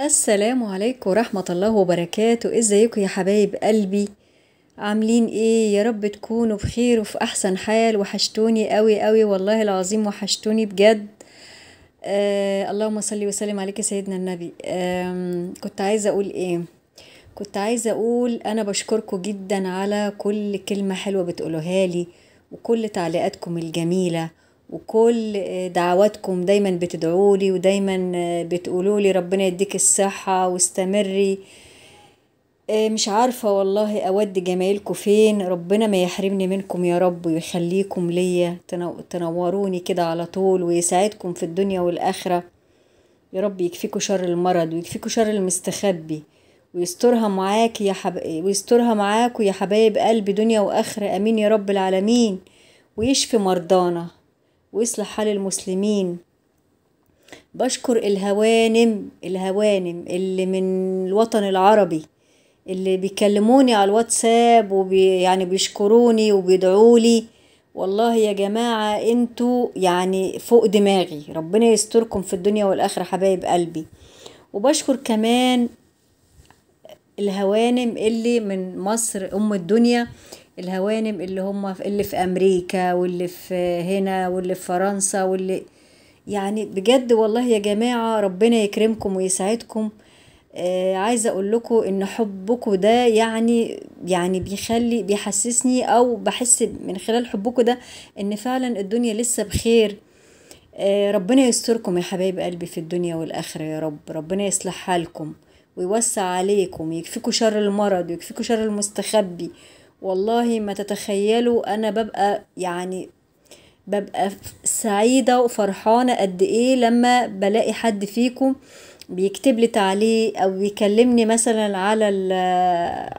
السلام عليكم ورحمة الله وبركاته ازيكم يا حبايب قلبي عاملين ايه يا رب تكونوا بخير وفي احسن حال وحشتوني قوي قوي والله العظيم وحشتوني بجد آه اللهم صل وسلم عليك سيدنا النبي آه كنت عايزة اقول ايه كنت عايزة اقول انا بشكركم جدا على كل كلمة حلوة بتقولوها لي وكل تعليقاتكم الجميلة وكل آه، دعواتكم دايما بتدعولي ودايما آه، بتقولولي ربنا يديك الصحة واستمري آه، مش عارفة والله أود جمايلكم فين ربنا ما يحرمني منكم يا رب ويخليكم ليا تنوروني كده على طول ويساعدكم في الدنيا والآخرة يا رب يكفيكوا شر المرض ويكفيكوا شر المستخبي ويسترها معاك يا حب... ويسترها معاكوا يا حبايب قلبي دنيا وآخرة آمين يا رب العالمين ويشفي مرضانا ويصلح حال المسلمين بشكر الهوانم الهوانم اللي من الوطن العربي اللي بيكلموني على الواتساب وبي يعني بيشكروني وبيدعوا لي والله يا جماعة انتوا يعني فوق دماغي ربنا يستركم في الدنيا والآخرة حبايب قلبي وبشكر كمان الهوانم اللي من مصر أم الدنيا الهوانم اللي هم اللي في امريكا واللي في هنا واللي في فرنسا واللي يعني بجد والله يا جماعه ربنا يكرمكم ويسعدكم آه عايزه اقول لكم ان حبكم ده يعني يعني بيخلي بيحسسني او بحس من خلال حبكم ده ان فعلا الدنيا لسه بخير آه ربنا يستركم يا حبايب قلبي في الدنيا والاخره يا رب ربنا يصلح حالكم ويوسع عليكم يكفيكم شر المرض ويكفيكم شر المستخبي والله ما تتخيلوا انا ببقى يعني ببقى سعيده وفرحانه قد ايه لما بلاقي حد فيكم بيكتب لي تعليق او بيكلمني مثلا على الـ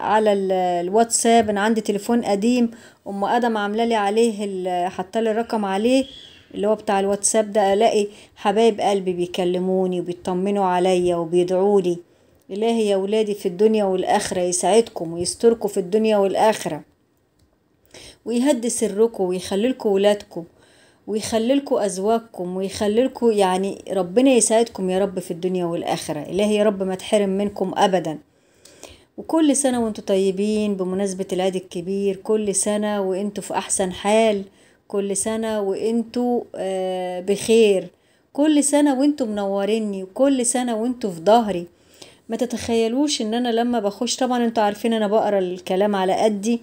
على الـ الواتساب انا عندي تليفون قديم ام ادم عامله لي عليه حاطه لي الرقم عليه اللي هو بتاع الواتساب ده الاقي حبايب قلبي بيكلموني وبيطمنوا عليا وبيدعوا لي إلهي يا ولادي في الدنيا والآخرة يساعدكم ويستركوا في الدنيا والآخرة ويهدي سركم ويخللكم ولادكم ويخللكم أزواجكم ويخللكم يعني ربنا يساعدكم يا رب في الدنيا والآخرة إلهي يا رب ما تحرم منكم أبدا وكل سنة وانتوا طيبين بمناسبة العيد الكبير كل سنة وانتوا في أحسن حال كل سنة وانتوا آه، بخير كل سنة وانتوا منوريني وكل سنة وانتوا في ظهري ما تتخيلوش ان انا لما بخش طبعا انتوا عارفين انا بقرا الكلام على قدي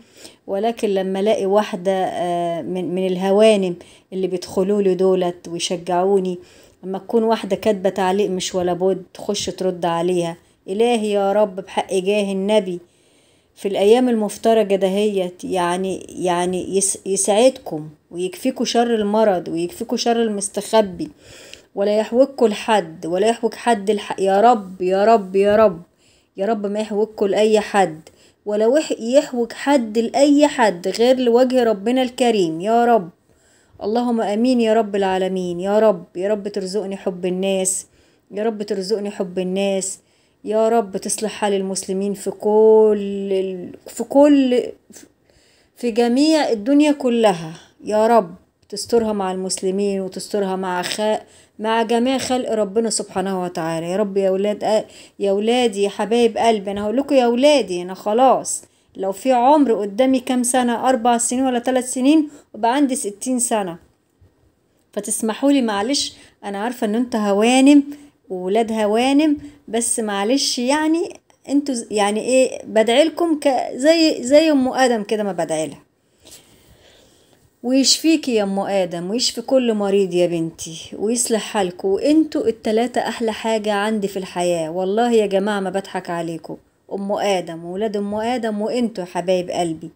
ولكن لما الاقي واحده آه، من من الهوانم اللي بيدخلوا لي دولت ويشجعوني لما تكون واحده كاتبه تعليق مش ولا بد تخش ترد عليها الهي يا رب بحق جاه النبي في الايام المفترجه دهيت يعني يعني يسعدكم ويكفيكم شر المرض ويكفيكم شر المستخبي ولا يحوجكوا لحد ولا يحوج حد الحق يا رب يا رب يا رب يا رب ما يحوجكوا لأي حد ولا يحوج حد لأي حد غير لوجه ربنا الكريم يا رب اللهم امين يا رب العالمين يا رب يا رب ترزقني حب الناس يا رب ترزقني حب الناس يا رب تصلح حال المسلمين في كل في كل في جميع الدنيا كلها يا رب تسترها مع المسلمين وتسترها مع خلق مع جميع خلق ربنا سبحانه وتعالى يا رب يا ولاد يا ولادي يا حبايب قلبي انا هقول لكم يا ولادي انا خلاص لو في عمر قدامي كام سنة أربع سنين ولا ثلاث سنين وبقى عندي ستين سنة فتسمحوا لي معلش أنا عارفة إن أنت هوانم وولاد هوانم بس معلش يعني انتوا يعني ايه بدعيلكم زي زي ام ادم كده ما بدعيلها ويشفيكي يا ام ادم ويشفي كل مريض يا بنتي ويصلح حالك وانتوا التلاتة احلى حاجة عندي في الحياة والله يا جماعة ما بضحك عليكم ام ادم وولاد ام ادم وانتوا يا حبايب قلبي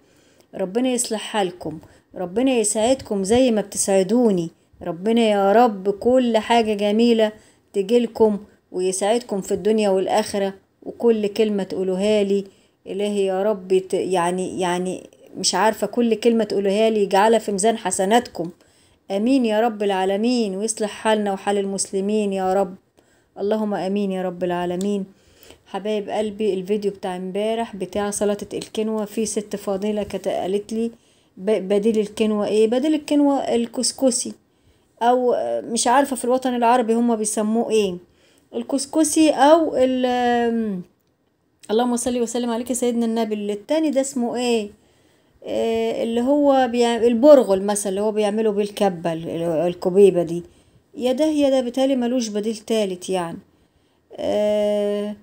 ربنا يصلح حالكم ربنا يساعدكم زي ما بتساعدوني ربنا يا رب كل حاجة جميلة تجيلكم ويساعدكم في الدنيا والآخرة وكل كلمة تقولوها لي إلهي يا رب يعني يعني مش عارفة كل كلمة تقولها لي جعلها في ميزان حسناتكم امين يا رب العالمين ويصلح حالنا وحال المسلمين يا رب اللهم امين يا رب العالمين حبايب قلبي الفيديو بتاع امبارح بتاع سلطة الكنوة في ست فاضلة كانت قالت لي بديل الكنوة ايه بديل الكنوة الكسكسي او مش عارفة في الوطن العربي هما بيسموه ايه الكسكسي او ال اللهم صل وسلم عليك سيدنا النبي التاني ده اسمه ايه آه، اللي هو البرغل مثلا اللي هو بيعمله بالكبة الكبيبة دي يا ده يا ده بتالي ملوش بديل تالت يعني آه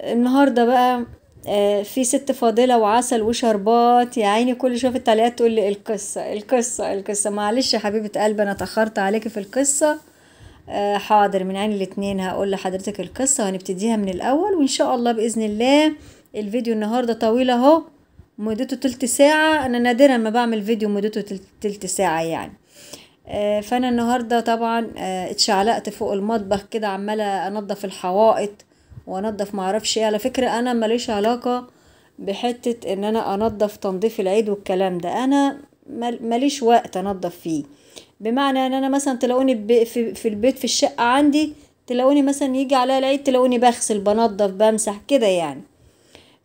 النهاردة بقى آه في ست فاضلة وعسل وشربات يا عيني كل شوية في التعليقات تقول لي القصة القصة القصة معلش يا حبيبة قلبي أنا اتأخرت عليكي في القصة آه حاضر من عين الاتنين هقول لحضرتك القصة وهنبتديها من الأول وإن شاء الله بإذن الله الفيديو النهاردة طويل أهو مدته تلت ساعة أنا نادرا ما بعمل فيديو مدته تلت ساعة يعني آه، فأنا النهاردة طبعا آه، اتشعلقت فوق المطبخ كده عمالة أنضف الحوائط وأنظف معرفش ايه على فكرة أنا ماليش علاقة بحتة إن أنا أنضف تنظيف العيد والكلام ده أنا ماليش وقت أنضف فيه بمعنى ان انا مثلا تلاقوني في البيت في الشقه عندي تلاقوني مثلا يجي عليا العيد تلاقوني بغسل بنضف بمسح كده يعني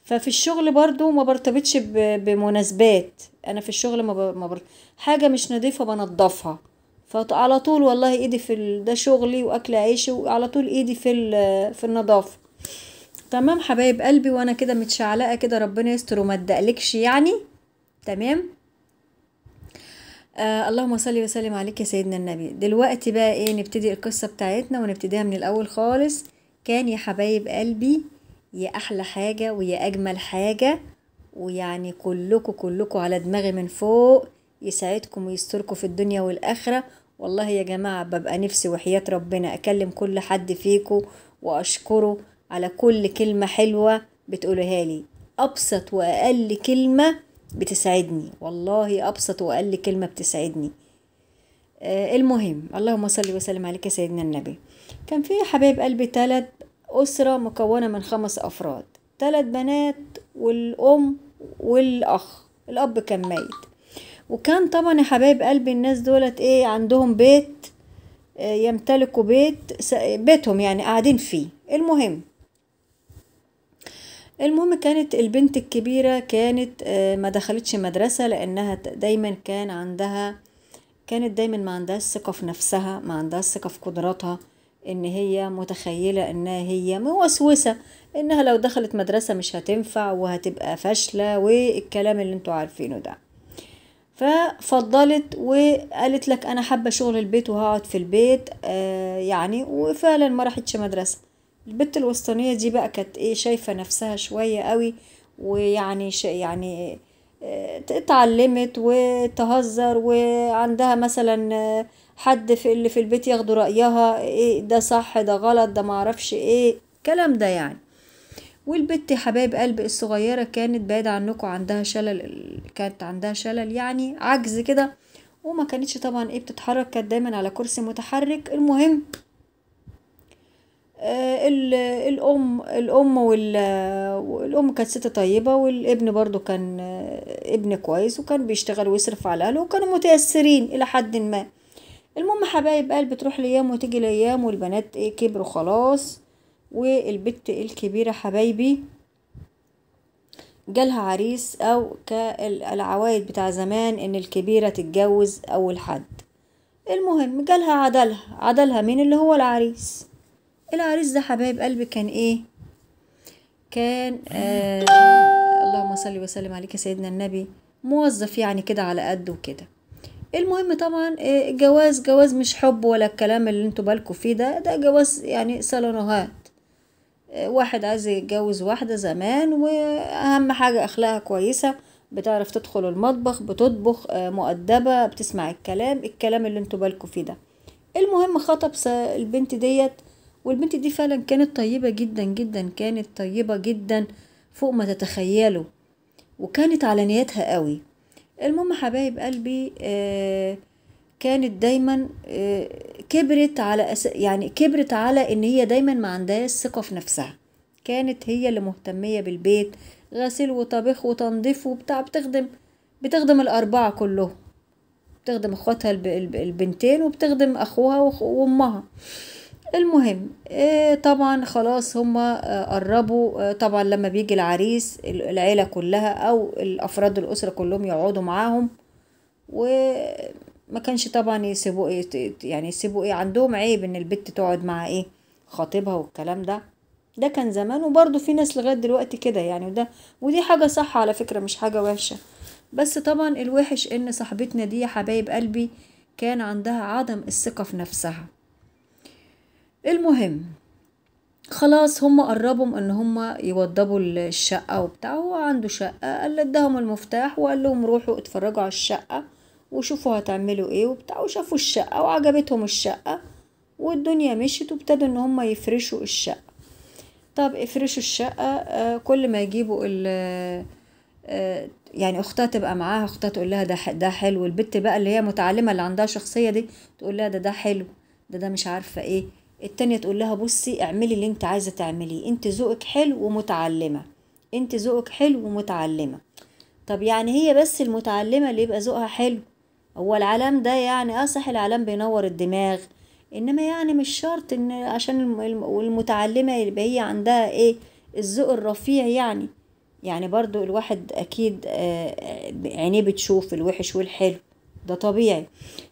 ففي الشغل برضو ما برتبطش بمناسبات انا في الشغل ما, ما حاجه مش نظيفه بنضفها فعلى طول والله ايدي في ده شغلي واكل عيشي وعلى طول ايدي في في النظافه تمام حبايب قلبي وانا كده متشعلقه كده ربنا يستر وما تدقلكش يعني تمام آه اللهم صل وسلم عليك يا سيدنا النبي دلوقتي بقى ايه نبتدي القصه بتاعتنا ونبتديها من الاول خالص كان يا حبايب قلبي يا احلى حاجه ويا اجمل حاجه ويعني كلكم كلكم على دماغي من فوق يسعدكم ويستركم في الدنيا والاخره والله يا جماعه ببقى نفسي وحياه ربنا اكلم كل حد فيكم واشكره على كل كلمه حلوه بتقولها لي ابسط واقل كلمه بتسعدني والله ابسط واقل كلمه بتسعدني آه، المهم اللهم صل وسلم عليك يا سيدنا النبي كان في حبايب قلبي ثلاث أسرة مكونة من خمس أفراد ثلاث بنات والأم والأخ الأب كان ميت وكان طبعا يا حبايب قلبي الناس دولت إيه عندهم بيت آه، يمتلكوا بيت بيتهم يعني قاعدين فيه المهم المهم كانت البنت الكبيرة كانت آه، ما دخلتش مدرسة لأنها دايما كان عندها كانت دايما ما عندها ثقة في نفسها ما عندها ثقة في قدراتها ان هي متخيله انها هي موسوسه انها لو دخلت مدرسه مش هتنفع وهتبقى فاشله والكلام اللي انتوا عارفينه ده ففضلت وقالت لك انا حابه شغل البيت وهقعد في البيت آه يعني وفعلا ما راحتش مدرسه البت الوسطانيه دي بقى كانت ايه شايفه نفسها شويه قوي ويعني يعني آه، اتعلمت وتهزر وعندها مثلا حد في اللي في البيت ياخدوا رأيها ايه ده صح ده غلط ده معرفش ايه الكلام ده يعني والبت حبايب قلب الصغيرة كانت بعيدة عنكم عندها شلل كانت عندها شلل يعني عجز كده وما كانتش طبعا ايه بتتحرك كانت دايما على كرسي متحرك المهم آه الام الام والام كانت ست طيبه والابن برضو كان آه، ابن كويس وكان بيشتغل ويصرف على اهله وكانوا متاثرين الى حد ما المهم حبايب قلب بتروح الايام وتيجي الايام والبنات ايه كبروا خلاص والبت الكبيره حبايبي جالها عريس او كالعوايد بتاع زمان ان الكبيره تتجوز اول حد المهم جالها عدلها عدلها مين اللي هو العريس العريس ده حبايب قلبي كان ايه كان آه اللهم صل وسلم عليك يا سيدنا النبي موظف يعني كده على قده وكده المهم طبعا إيه، جواز جواز مش حب ولا الكلام اللي انتوا بالكوا فيه ده ده جواز يعني صالونات إيه، واحد عايز يتجوز واحدة زمان وأهم حاجة أخلاقها كويسة بتعرف تدخل المطبخ بتطبخ آه، مؤدبة بتسمع الكلام الكلام اللي انتوا بالكوا فيه ده المهم خطب البنت ديت والبنت دي فعلا كانت طيبة جدا جدا كانت طيبة جدا فوق ما تتخيلوا وكانت على نيتها قوي المهم حبايب قلبي آه، كانت دايما آه، كبرت على يعني كبرت على ان هي دايما ما عندهاش ثقه في نفسها كانت هي اللي مهتميه بالبيت غسيل وطبخ وتنظيف وبتاع بتخدم بتخدم الاربعه كلهم بتخدم اخواتها البنتين وبتخدم اخوها وامها المهم آه، طبعا خلاص هما آه، قربوا آه، طبعا لما بيجي العريس العيلة كلها أو الأفراد الأسرة كلهم يقعدوا معاهم وما كانش طبعا يسيبوا إيه يعني يسيبوا إيه عندهم عيب إن البت تقعد مع إيه خطيبها والكلام ده ده كان زمان وبرضه في ناس لغاية دلوقتي كده يعني وده ودي حاجة صح على فكرة مش حاجة وحشة بس طبعا الوحش إن صاحبتنا دي حبايب قلبي كان عندها عدم الثقة في نفسها المهم خلاص هم قربوا ان هم يوضبوا الشقة وبتاع هو عنده شقة قال اداهم المفتاح وقال لهم روحوا اتفرجوا على الشقة وشوفوا هتعملوا ايه وبتاع وشافوا الشقة وعجبتهم الشقة والدنيا مشيت وابتدوا ان هم يفرشوا الشقة طب افرشوا الشقة آه، كل ما يجيبوا ال آه، يعني اختها تبقى معاها اختها تقول لها ده ده حلو البت بقى اللي هي متعلمة اللي عندها شخصية دي تقول لها ده ده حلو ده ده مش عارفة ايه التانية تقول لها بصي اعملي اللي انت عايزة تعمليه انت ذوقك حلو ومتعلمة انت ذوقك حلو ومتعلمة طب يعني هي بس المتعلمة اللي يبقى ذوقها حلو هو العلام ده يعني اصح اه العلام بينور الدماغ انما يعني مش شرط ان عشان المتعلمة يبقى هي عندها ايه الذوق الرفيع يعني يعني برضو الواحد اكيد آه، عينيه بتشوف الوحش والحلو ده طبيعي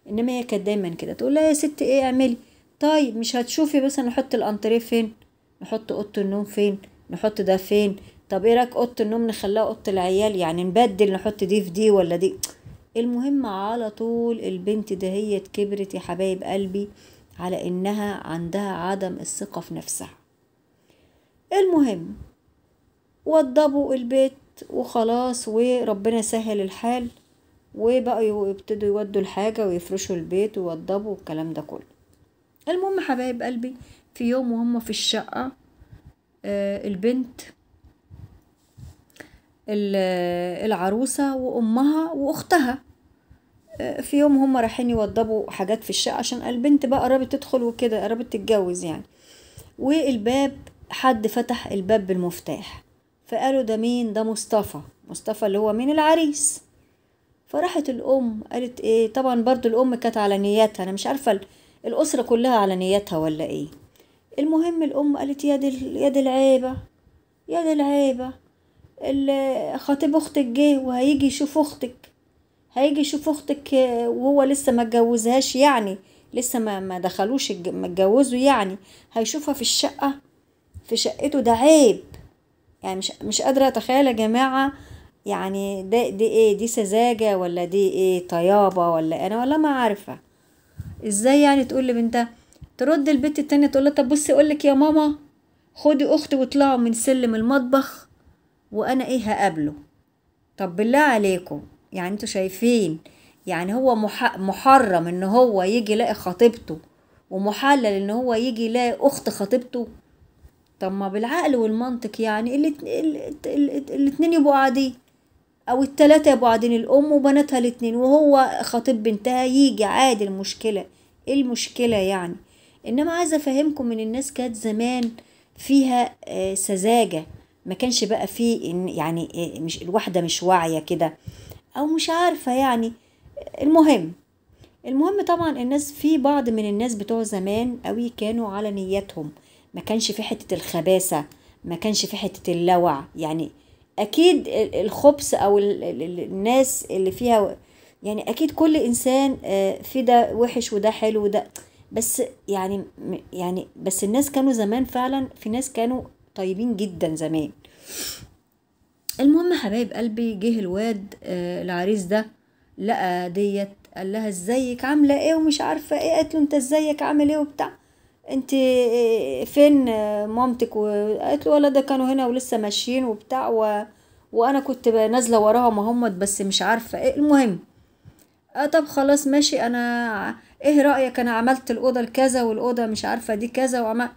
انما هي كانت دايما كده تقول لها يا ست ايه اعملي طيب مش هتشوفي مثلا نحط الانتريه فين نحط اوضه النوم فين نحط ده فين طب ايه رايك اوضه النوم نخليها اوضه العيال يعني نبدل نحط دي في دي ولا دي المهم على طول البنت دهيت كبرت يا حبايب قلبي على انها عندها عدم الثقه في نفسها المهم وضبوا البيت وخلاص وربنا سهل الحال وبقوا يبتدوا يودوا الحاجه ويفرشوا البيت ويوضبوا والكلام ده كله المهم حبايب قلبي في يوم وهم في الشقة آه، البنت العروسة وأمها وأختها آه، في يوم هم رايحين يوضبوا حاجات في الشقة عشان البنت بقى قربت تدخل وكده قربت تتجوز يعني والباب حد فتح الباب بالمفتاح فقالوا ده مين ده مصطفى مصطفى اللي هو مين العريس فراحت الأم قالت إيه طبعا برضو الأم كانت على نياتها أنا مش عارفة الأسرة كلها على نيتها ولا إيه المهم الأم قالت يا دي يا دي العيبة يا دي العيبة خطيب أختك جه وهيجي يشوف أختك هيجي يشوف أختك آه، وهو لسه ما اتجوزهاش يعني لسه ما ما دخلوش ما اتجوزوا يعني هيشوفها في الشقة في شقته ده عيب يعني مش مش قادرة أتخيل يا جماعة يعني ده دي ايه دي سذاجة ولا دي ايه طيابة ولا إيه؟ أنا ولا ما عارفة ازاي يعني تقول لبنتها ترد البنت التانية تقول لها طب بصي اقولك إيه يا ماما خدي اختي واطلعوا من سلم المطبخ وانا ايه هقابله طب بالله عليكم يعني انتوا شايفين يعني هو محرم ان هو يجي يلاقي خطيبته ومحلل ان هو يجي يلاقي اخت خطيبته طب ما بالعقل والمنطق يعني الاتنين يبقوا قاعدين او التلاتة بعدين الام وبناتها الاتنين وهو خطيب بنتها يجي عادي المشكلة ايه المشكلة يعني انما عايزة افهمكم ان الناس كانت زمان فيها آه، سذاجة ما كانش بقى فيه إن يعني آه، مش الواحدة مش واعية كده او مش عارفة يعني المهم المهم طبعا الناس في بعض من الناس بتوع زمان قوي كانوا على نيتهم ما كانش في حتة الخباثة ما كانش في حتة اللوع يعني اكيد الخبث او الناس اللي فيها يعني اكيد كل انسان آه، في ده وحش وده حلو وده بس يعني يعني بس الناس كانوا زمان فعلا في ناس كانوا طيبين جدا زمان المهم حبايب قلبي جه الواد آه، العريس ده لقى ديت قال لها ازيك عامله ايه ومش عارفه ايه قالت له انت ازيك عامل ايه وبتاع انت فين مامتك وقالت له والله ده كانوا هنا ولسه ماشيين وبتاع و... وانا كنت نازله وراهم هم بس مش عارفه ايه المهم اه طب خلاص ماشي انا ايه رايك انا عملت الاوضه الكذا والاوضه مش عارفه دي كذا وعمل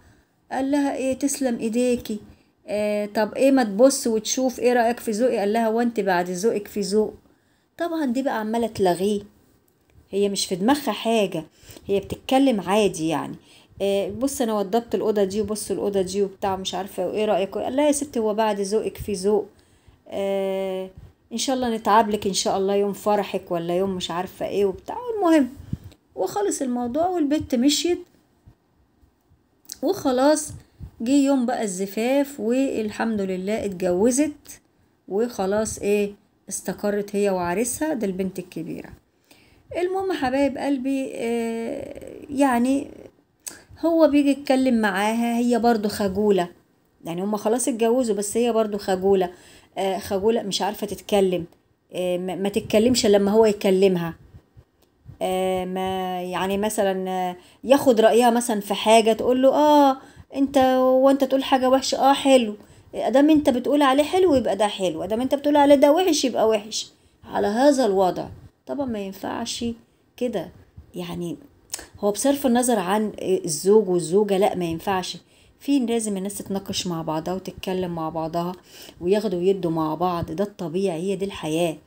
قال لها ايه تسلم ايديكي آه طب ايه ما تبص وتشوف ايه رايك في ذوقي قال لها وانت بعد ذوقك في ذوق طبعا دي بقى عماله تلغيه هي مش في دماغها حاجه هي بتتكلم عادي يعني إيه، بص انا وضبت الاوضه دي وبص الاوضه دي وبتاع مش عارفه وايه إيه رايك قال لا يا ستي هو بعد ذوقك في ذوق آه ان شاء الله نتعب لك ان شاء الله يوم فرحك ولا يوم مش عارفه ايه وبتاع المهم وخلص الموضوع والبت مشيت وخلاص جه يوم بقى الزفاف والحمد لله اتجوزت وخلاص ايه استقرت هي وعريسها ده البنت الكبيره المهم حبايب قلبي آه يعني هو بيجي يتكلم معاها هي برضو خجولة يعني هما خلاص اتجوزوا بس هي برضو خجولة آه خجولة مش عارفة تتكلم آه ما تتكلمش لما هو يكلمها آه ما يعني مثلا آه، ياخد رأيها مثلا في حاجة تقول له اه انت وانت تقول حاجة وحشة اه حلو آه، ادام انت بتقول عليه حلو يبقى ده حلو ادام انت بتقول عليه ده وحش يبقى وحش على هذا الوضع طبعا ما ينفعش كده يعني هو بصرف النظر عن الزوج والزوجة لا ما ينفعش في لازم الناس تتناقش مع بعضها وتتكلم مع بعضها وياخدوا ويدوا مع بعض ده الطبيعي هي دي الحياة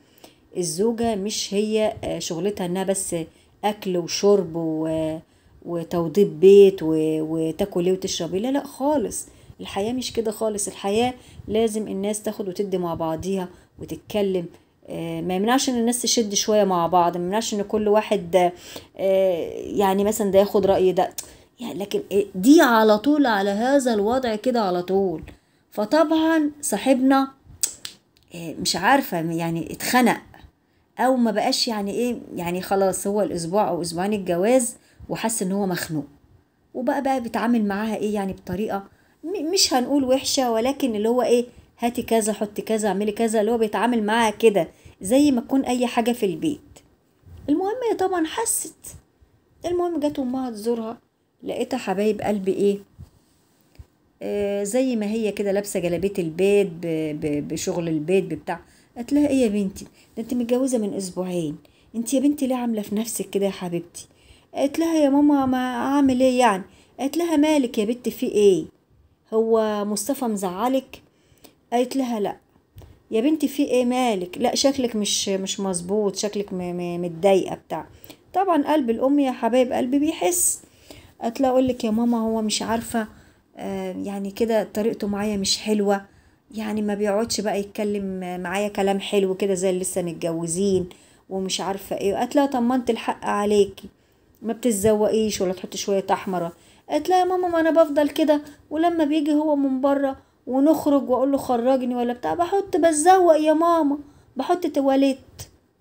الزوجة مش هي آه، شغلتها انها بس اكل وشرب و... آه، وتوضيب بيت وتاكل ايه وتشرب إيه. لا لا خالص الحياة مش كده خالص الحياة لازم الناس تاخد وتدي مع بعضيها وتتكلم آه، ما يمنعش ان الناس تشد شويه مع بعض ما يمنعش ان كل واحد آه، يعني مثلا ده ياخد راي ده يعني لكن آه، دي على طول على هذا الوضع كده على طول فطبعا صاحبنا مش عارفه يعني اتخنق او ما بقاش يعني ايه يعني خلاص هو الاسبوع او اسبوعين الجواز وحس ان هو مخنوق وبقى بقى بيتعامل معاها ايه يعني بطريقه مش هنقول وحشه ولكن اللي هو ايه هاتي كذا حطي كذا اعملي كذا اللي هو بيتعامل معاها كده زي ما تكون اي حاجه في البيت المهم هي طبعا حست المهم جت امها تزورها لقيتها حبايب قلبي ايه آه زي ما هي كده لابسه جلابيه البيت بـ بـ بشغل البيت بتاع قالت لها ايه يا بنتي ده انت متجوزه من اسبوعين انت يا بنتي ليه عامله في نفسك كده يا حبيبتي قالت لها يا ماما ما اعمل ايه يعني قالت لها مالك يا بنت في ايه هو مصطفى مزعلك قالت لها لا يا بنتي في ايه مالك لا شكلك مش مش مظبوط شكلك متضايقه بتاع طبعا قلب الام يا حبايب قلبي بيحس قالت لها اقول لك يا ماما هو مش عارفه آه، يعني كده طريقته معايا مش حلوه يعني ما بيقعدش بقى يتكلم معايا كلام حلو كده زي لسه متجوزين ومش عارفه ايه قالت لها طمنت الحق عليكي ما بتتزوقيش ولا تحطي شويه احمر قالت لها يا ماما ما انا بفضل كده ولما بيجي هو من بره ونخرج واقول له خرجني ولا بتاع بحط بزوق يا ماما بحط تواليت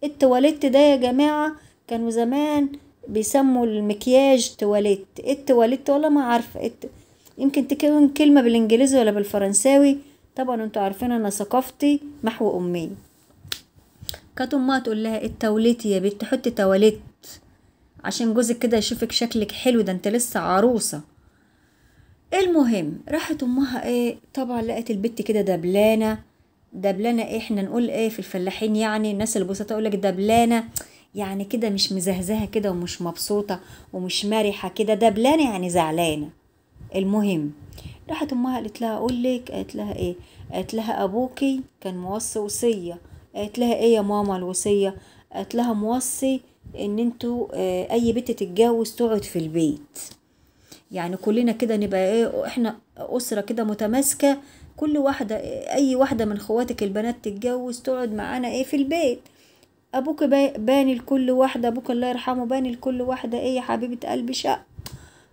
التواليت ده يا جماعه كانوا زمان بيسموا المكياج تواليت التواليت ولا ما عارفه الت... يمكن تكون كلمه بالانجليزي ولا بالفرنساوي طبعا انتوا عارفين انا ثقافتي محو اميه كانت امها تقول لها التوليت يا بنت حطي تواليت عشان جوزك كده يشوفك شكلك حلو ده انت لسه عروسه المهم راحت امها ايه طبعا لقت البت كده دبلانه دبلانه إيه احنا نقول ايه في الفلاحين يعني الناس اللي بصت تقول لك دبلانه يعني كده مش مزهزهه كده ومش مبسوطه ومش مرحه كده دبلانه يعني زعلانه المهم راحت امها قالت لها اقول لك قالت لها ايه قالت لها ابوكي كان موصي وصيه قالت لها ايه يا ماما الوصيه قالت لها موصي ان انتوا آه، اي بنت تتجوز تقعد في البيت يعني كلنا كده نبقى ايه احنا اسره كده متماسكه كل واحده اي واحده من خواتك البنات تتجوز تقعد معانا ايه في البيت ابوك باني لكل واحده ابوك الله يرحمه باني لكل واحده ايه يا حبيبه قلبي شقه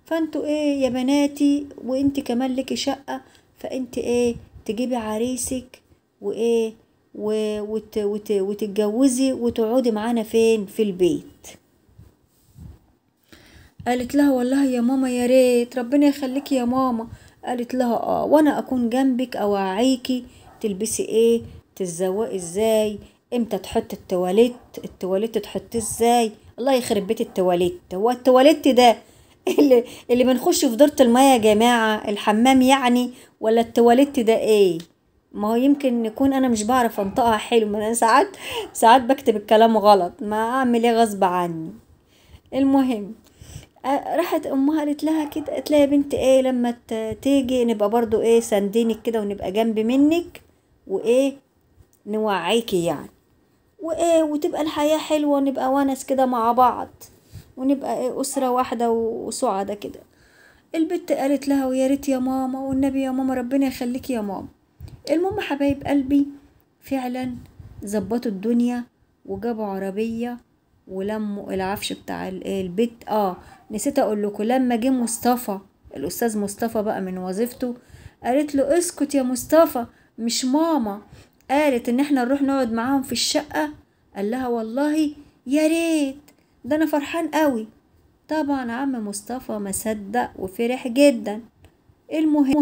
فانتوا ايه يا بناتي وانت كمان لك شقه فانت ايه تجيبي عريسك وايه وت... وت... وتتجوزي وتقعدي معانا فين في البيت قالت لها والله يا ماما يا ريت ربنا يخليكي يا ماما قالت لها اه وانا اكون جنبك اوعيكي تلبسي ايه تتزوقي ازاي امتى تحطي التواليت التواليت تحطيه ازاي الله يخرب بيت التواليت هو التواليت ده اللي اللي بنخش في دورة المية يا جماعة الحمام يعني ولا التواليت ده ايه ما هو يمكن نكون انا مش بعرف انطقها حلو ما انا ساعات ساعات بكتب الكلام غلط ما اعمل ايه غصب عني المهم راحت امها قالت لها كده قالت لها يا بنت ايه لما تيجي نبقى برضو ايه سندينك كده ونبقى جنب منك وايه نوعيكي يعني وايه وتبقى الحياه حلوه نبقى ونس كده مع بعض ونبقى ايه اسره واحده وسعاده كده البت قالت لها ويا ريت يا ماما والنبي يا ماما ربنا يخليكي يا ماما المهم حبايب قلبي فعلا ظبطوا الدنيا وجابوا عربيه ولموا العفش بتاع البيت اه نسيت اقول لكم لما جه مصطفى الاستاذ مصطفى بقى من وظيفته قالت له اسكت يا مصطفى مش ماما قالت ان احنا نروح نقعد معاهم في الشقه قال لها والله يا ريت ده انا فرحان قوي طبعا عم مصطفى ما صدق وفرح جدا المهم